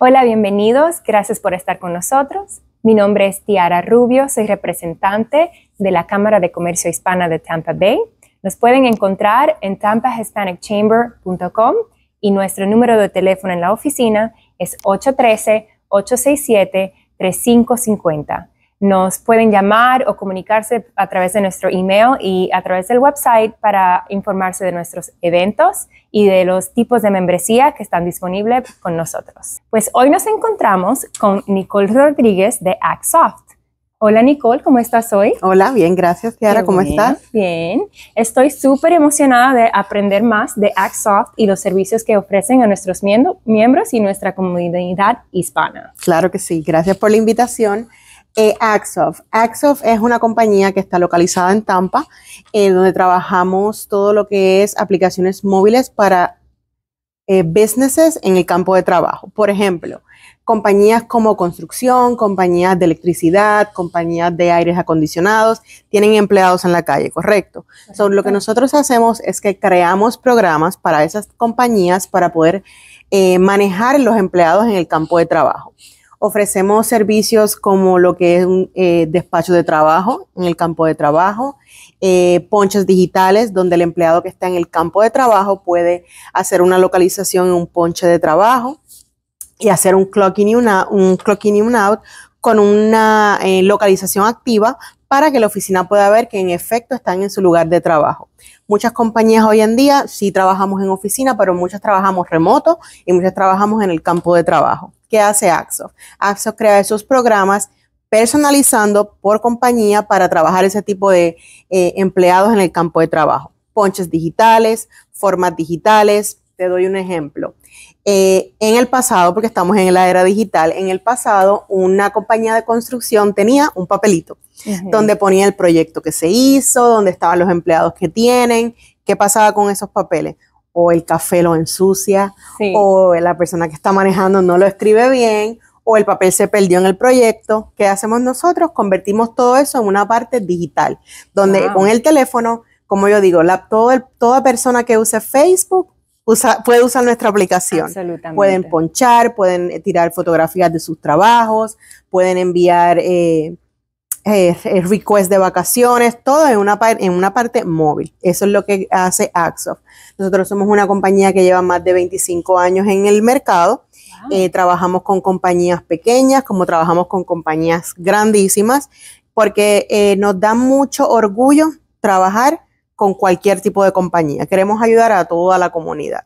Hola, bienvenidos. Gracias por estar con nosotros. Mi nombre es Tiara Rubio, soy representante de la Cámara de Comercio Hispana de Tampa Bay. Nos pueden encontrar en tampahispanicchamber.com y nuestro número de teléfono en la oficina es 813-867-3550 nos pueden llamar o comunicarse a través de nuestro email y a través del website para informarse de nuestros eventos y de los tipos de membresía que están disponibles con nosotros. Pues hoy nos encontramos con Nicole Rodríguez de AXoft. Hola Nicole, ¿cómo estás hoy? Hola, bien, gracias Tiara, ¿cómo estás? Bien, estoy súper emocionada de aprender más de ACTSoft y los servicios que ofrecen a nuestros miembros y nuestra comunidad hispana. Claro que sí, gracias por la invitación. Eh, Axof. Axof es una compañía que está localizada en Tampa, en eh, donde trabajamos todo lo que es aplicaciones móviles para eh, businesses en el campo de trabajo. Por ejemplo, compañías como construcción, compañías de electricidad, compañías de aires acondicionados, tienen empleados en la calle, ¿correcto? lo que nosotros hacemos es que creamos programas para esas compañías para poder manejar los empleados en el campo de trabajo. Ofrecemos servicios como lo que es un eh, despacho de trabajo en el campo de trabajo, eh, ponches digitales donde el empleado que está en el campo de trabajo puede hacer una localización en un ponche de trabajo y hacer un clock in y un, out, clock un out con una eh, localización activa para que la oficina pueda ver que en efecto están en su lugar de trabajo. Muchas compañías hoy en día sí trabajamos en oficina, pero muchas trabajamos remoto y muchas trabajamos en el campo de trabajo. ¿Qué hace Axo? Axo crea esos programas personalizando por compañía para trabajar ese tipo de eh, empleados en el campo de trabajo. Ponches digitales, formas digitales. Te doy un ejemplo. Eh, en el pasado, porque estamos en la era digital, en el pasado una compañía de construcción tenía un papelito donde ponía el proyecto que se hizo, donde estaban los empleados que tienen, qué pasaba con esos papeles o el café lo ensucia, o la persona que está manejando no lo escribe bien, o el papel se perdió en el proyecto. ¿Qué hacemos nosotros? Convertimos todo eso en una parte digital, donde con el teléfono, como yo digo, la, todo toda persona que use Facebook puede usar nuestra aplicación. Pueden ponchar, pueden tirar fotografías de sus trabajos, pueden enviar eh, el request de vacaciones, todo en una, en una parte móvil. Eso es lo que hace Axof. Nosotros somos una compañía que lleva más de 25 años en el mercado. Eh, trabajamos con compañías pequeñas, como trabajamos con compañías grandísimas, porque eh, nos da mucho orgullo trabajar con cualquier tipo de compañía. Queremos ayudar a toda la comunidad.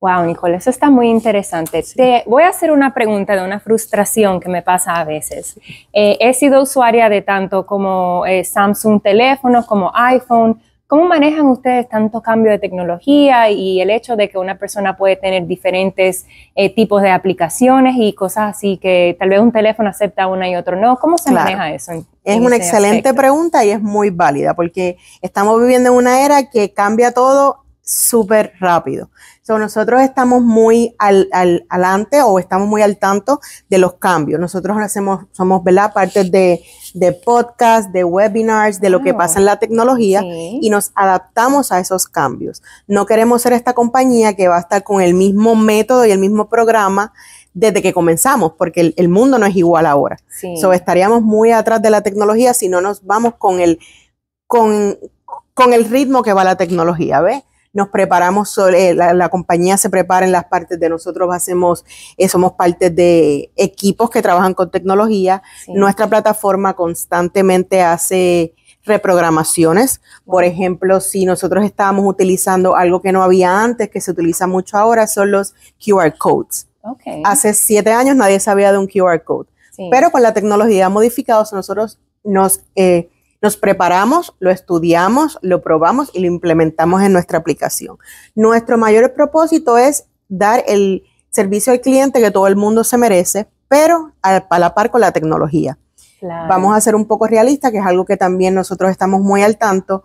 Wow, Nicole, eso está muy interesante. Te voy a hacer una pregunta de una frustración que me pasa a veces. Eh, he sido usuaria de tanto como eh, Samsung teléfonos, como iPhone. ¿Cómo manejan ustedes tanto cambio de tecnología y el hecho de que una persona puede tener diferentes eh, tipos de aplicaciones y cosas así que tal vez un teléfono acepta una y otro no? ¿Cómo se maneja eso? es una excelente pregunta y es muy válida porque estamos viviendo en una era que cambia todo súper rápido. So, nosotros estamos muy al, al, alante o estamos muy al tanto de los cambios. Nosotros hacemos, somos parte de, de podcasts, de webinars, de lo que pasa en la tecnología y nos adaptamos a esos cambios. No queremos ser esta compañía que va a estar con el mismo método y el mismo programa desde que comenzamos, porque el, mundo no es igual ahora. Sí. estaríamos muy atrás de la tecnología si no nos vamos con el, con, con el ritmo que va la tecnología, ¿ves? nos preparamos, eh, la, compañía se prepara en las partes de nosotros, hacemos, eh, somos parte de equipos que trabajan con tecnología. Nuestra plataforma constantemente hace reprogramaciones. Por ejemplo, si nosotros estábamos utilizando algo que no había antes, que se utiliza mucho ahora, son los QR codes. Hace siete años nadie sabía de un QR code. Pero con la tecnología modificada, nosotros nos eh, nos preparamos, lo estudiamos, lo probamos y lo implementamos en nuestra aplicación. Nuestro mayor propósito es dar el servicio al cliente que todo el mundo se merece, pero a, la par con la tecnología. Vamos a ser un poco realistas, que es algo que también nosotros estamos muy al tanto.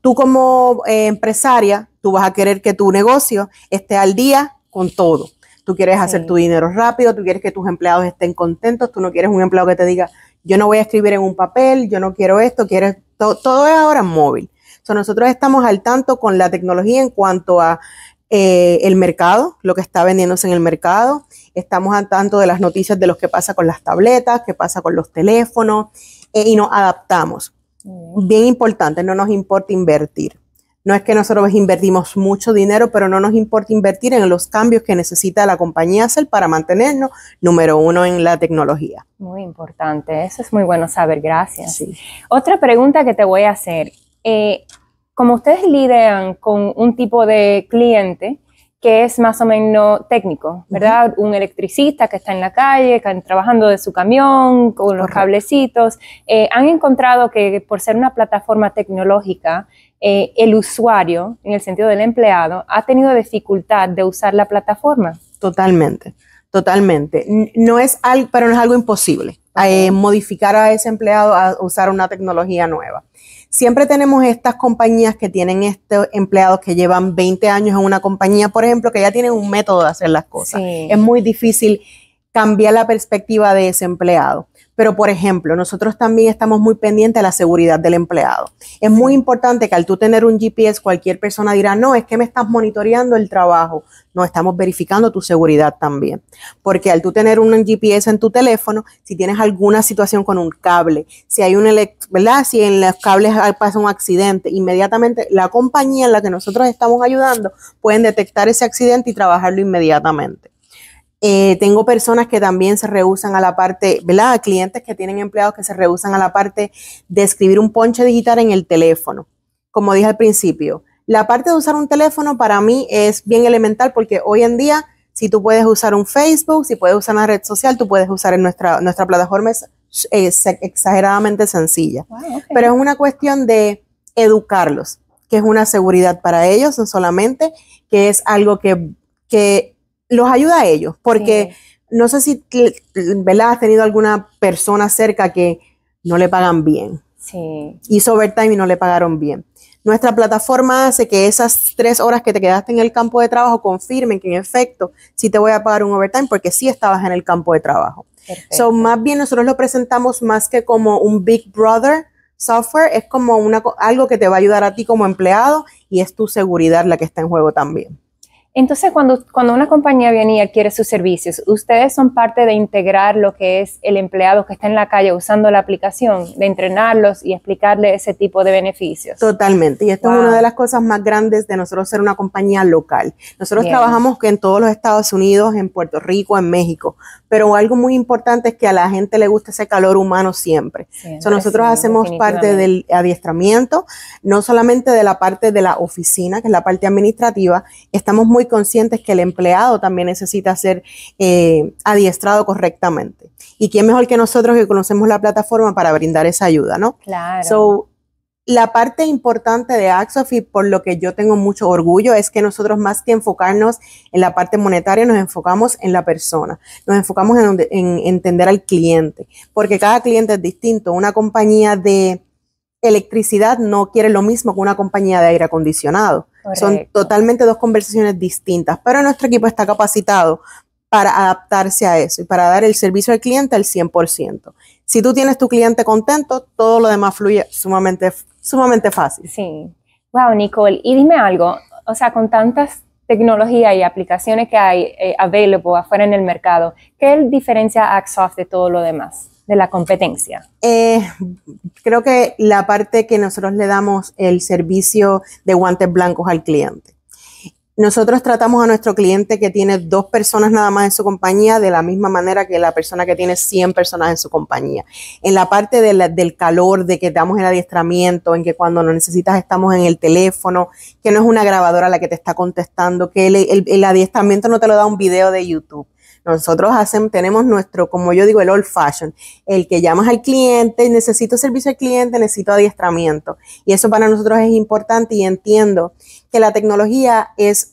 Tú como eh, empresaria, tú vas a querer que tu negocio esté al día con todo. Tú quieres hacer tu dinero rápido, tú quieres que tus empleados estén contentos, tú no quieres un empleado que te diga, yo no voy a escribir en un papel, yo no quiero esto, quiero todo es ahora móvil. Entonces nosotros estamos al tanto con la tecnología en cuanto a eh, el mercado, lo que está vendiéndose en el mercado. Estamos al tanto de las noticias de lo que pasa con las tabletas, qué pasa con los teléfonos, eh, y nos adaptamos. Mm. Bien importante, no nos importa invertir. No es que nosotros invertimos mucho dinero, pero no nos importa invertir en los cambios que necesita la compañía hacer para mantenernos número uno en la tecnología. Muy importante, eso es muy bueno saber, gracias. Otra pregunta que te voy a hacer. Eh, como ustedes lidian con un tipo de cliente que es más o menos técnico, ¿verdad? Un electricista que está en la calle, trabajando de su camión, con los cablecitos. Eh, han encontrado que por ser una plataforma tecnológica, eh, el usuario, en el sentido del empleado, ha tenido dificultad de usar la plataforma. Totalmente, totalmente. No es pero no es algo imposible. Eh, modificar a ese empleado a usar una tecnología nueva. Siempre tenemos estas compañías que tienen estos empleados que llevan 20 años en una compañía, por ejemplo, que ya tienen un método de hacer las cosas. Es muy difícil cambiar la perspectiva de ese empleado. Pero, por ejemplo, nosotros también estamos muy pendientes de la seguridad del empleado. Es muy importante que al tú tener un GPS, cualquier persona dirá, no, es que me estás monitoreando el trabajo. No, estamos verificando tu seguridad también. Porque al tú tener un GPS en tu teléfono, si tienes alguna situación con un cable, si hay un, ¿verdad? Si en los cables pasa un accidente, inmediatamente la compañía en la que nosotros estamos ayudando pueden detectar ese accidente y trabajarlo inmediatamente. Eh, tengo personas que también se rehusan a la parte, ¿verdad? Clientes que tienen empleados que se rehusan a la parte de escribir un ponche digital en el teléfono. Como dije al principio, la parte de usar un teléfono para mí es bien elemental porque hoy en día, si tú puedes usar un Facebook, si puedes usar una red social, tú puedes usar en nuestra, nuestra plataforma es, exageradamente sencilla. Pero es una cuestión de educarlos, que es una seguridad para ellos, no solamente, que es algo que, que los ayuda a ellos, porque no sé si, ¿verdad? Has tenido alguna persona cerca que no le pagan bien. Sí. Hizo overtime y no le pagaron bien. Nuestra plataforma hace que esas tres horas que te quedaste en el campo de trabajo confirmen que en efecto sí te voy a pagar un overtime porque sí estabas en el campo de trabajo. Perfecto. So, más bien nosotros lo presentamos más que como un Big Brother software, es como una, algo que te va a ayudar a ti como empleado y es tu seguridad la que está en juego también. Entonces, cuando, cuando una compañía viene y adquiere sus servicios, ustedes son parte de integrar lo que es el empleado que está en la calle usando la aplicación, de entrenarlos y explicarle ese tipo de beneficios. Totalmente. Y esto es una de las cosas más grandes de nosotros ser una compañía local. Nosotros trabajamos en todos los Estados Unidos, en Puerto Rico, en México. Pero algo muy importante es que a la gente le gusta ese calor humano siempre. nosotros hacemos parte del adiestramiento, no solamente de la parte de la oficina, que es la parte administrativa. Estamos muy conscientes que el empleado también necesita ser eh, adiestrado correctamente. Y quién mejor que nosotros que conocemos la plataforma para brindar esa ayuda, ¿no? Claro. So, la parte importante de Axof por lo que yo tengo mucho orgullo es que nosotros más que enfocarnos en la parte monetaria, nos enfocamos en la persona, nos enfocamos en entender al cliente, porque cada cliente es distinto. Una compañía de electricidad no quiere lo mismo que una compañía de aire acondicionado. Son totalmente dos conversaciones distintas, pero nuestro equipo está capacitado para adaptarse a eso y para dar el servicio al cliente al 100%. Si tú tienes tu cliente contento, todo lo demás fluye sumamente, sumamente fácil. Sí. Wow, Nicole. Y dime algo, o sea, con tantas tecnologías y aplicaciones que hay eh, available afuera en el mercado, ¿qué diferencia AXOFT de todo lo demás? de la competencia? Eh, creo que la parte que nosotros le damos el servicio de guantes blancos al cliente. Nosotros tratamos a nuestro cliente que tiene dos personas nada más en su compañía de la misma manera que la persona que tiene 100 personas en su compañía. En la parte del calor, de que damos el adiestramiento, en que cuando lo necesitas estamos en el teléfono, que no es una grabadora la que te está contestando, que el adiestramiento no te lo da un video de YouTube nosotros hacemos tenemos nuestro, como yo digo, el old fashion, el que llamas al cliente, necesito servicio al cliente, necesito adiestramiento. Y eso para nosotros es importante y entiendo que la tecnología es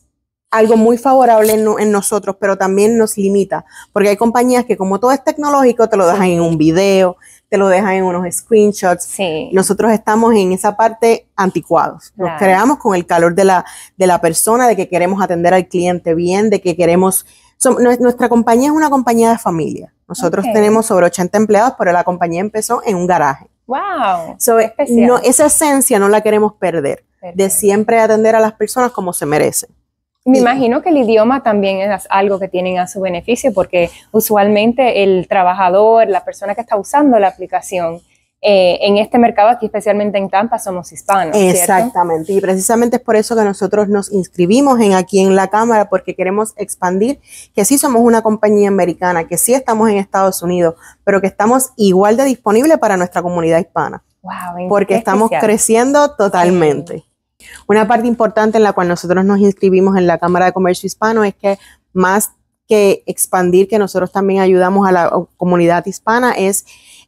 algo muy favorable en, en, nosotros, pero también nos limita, porque hay compañías que como todo es tecnológico, te lo dejan en un video, te lo dejan en unos screenshots. Nosotros estamos en esa parte anticuados. Nos creamos con el calor de la, de la persona, de que queremos atender al cliente bien, de que queremos... nuestra compañía es una compañía de familia. Nosotros tenemos sobre 80 empleados, pero la compañía empezó en un garaje. ¡Wow! So, esa esencia no la queremos perder, de siempre atender a las personas como se merecen. Me imagino que el idioma también es algo que tienen a su beneficio porque usualmente el trabajador, la persona que está usando la aplicación, eh, en este mercado aquí, especialmente en Tampa, somos hispanos. Exactamente, y precisamente es por eso que nosotros nos inscribimos en aquí en la Cámara, porque queremos expandir que sí somos una compañía americana, que sí estamos en Estados Unidos, pero que estamos igual de disponible para nuestra comunidad hispana. Wow, porque estamos creciendo totalmente. Una parte importante en la cual nosotros nos inscribimos en la Cámara de Comercio Hispano es que más que expandir, que nosotros también ayudamos a la comunidad hispana, es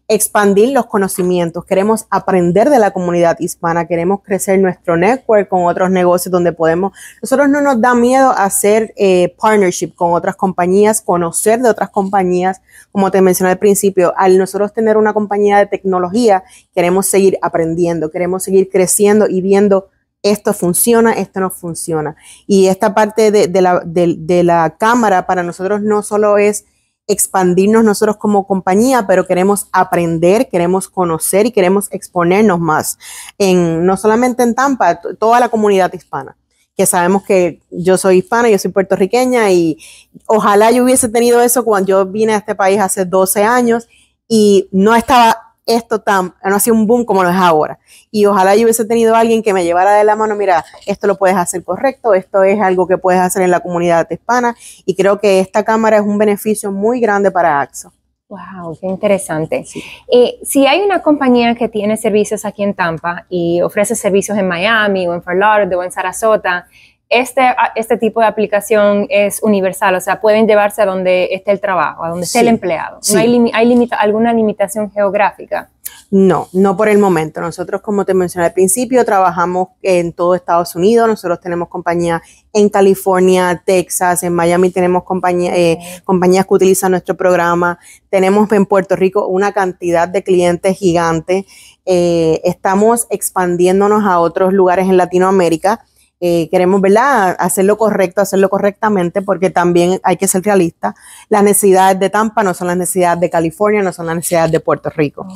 expandir los conocimientos, queremos aprender de la comunidad hispana, queremos crecer nuestro network con otros negocios donde podemos, nosotros no nos da miedo hacer eh, partnership con otras compañías, conocer de otras compañías, como te mencioné al principio, al nosotros tener una compañía de tecnología, queremos seguir aprendiendo, queremos seguir creciendo y viendo esto funciona, esto no funciona. Y esta parte de, la, cámara para nosotros no solo es expandirnos nosotros como compañía, pero queremos aprender, queremos conocer y queremos exponernos más, en, no solamente en Tampa, toda la comunidad hispana que sabemos que yo soy hispana, yo soy puertorriqueña y ojalá yo hubiese tenido eso cuando yo vine a este país hace 12 años y no estaba esto tan, no sido un boom como lo es ahora. Y ojalá yo hubiese tenido alguien que me llevara de la mano, mira, esto lo puedes hacer correcto, esto es algo que puedes hacer en la comunidad hispana y creo que esta cámara es un beneficio muy grande para AXO. Wow, qué interesante. Eh, si hay una compañía que tiene servicios aquí en Tampa y ofrece servicios en Miami o en Fort Lauderdale o en Sarasota, este, este tipo de aplicación es universal, o sea, pueden llevarse a donde esté el trabajo, a donde esté el empleado. hay, alguna limitación geográfica? No, no por el momento. Nosotros, como te mencioné al principio, trabajamos en todo Estados Unidos. Nosotros tenemos compañías en California, Texas, en Miami tenemos eh, compañías que utilizan nuestro programa. Tenemos en Puerto Rico una cantidad de clientes gigantes. Eh, estamos expandiéndonos a otros lugares en Latinoamérica. Eh, queremos, ¿verdad?, hacerlo correcto, hacerlo correctamente, porque también hay que ser realista. Las necesidades de Tampa no son las necesidades de California, no son las necesidades de Puerto Rico.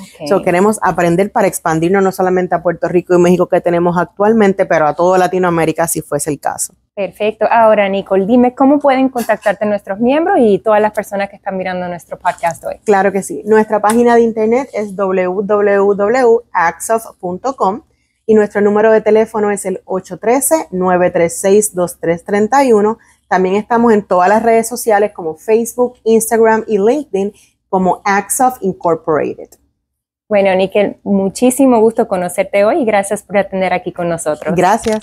queremos aprender para expandirnos no solamente a Puerto Rico y México que tenemos actualmente, pero a toda Latinoamérica si fuese el caso. Perfecto. Ahora, Nicole, dime cómo pueden contactarte nuestros miembros y todas las personas que están mirando nuestro podcast hoy. Claro que sí. Nuestra página de internet es www.axof.com y nuestro número de teléfono es el 813-936-2331. También estamos en todas las redes sociales como Facebook, Instagram y LinkedIn como Axof Incorporated. Bueno, Nickel, muchísimo gusto conocerte hoy y gracias por atender aquí con nosotros. Gracias.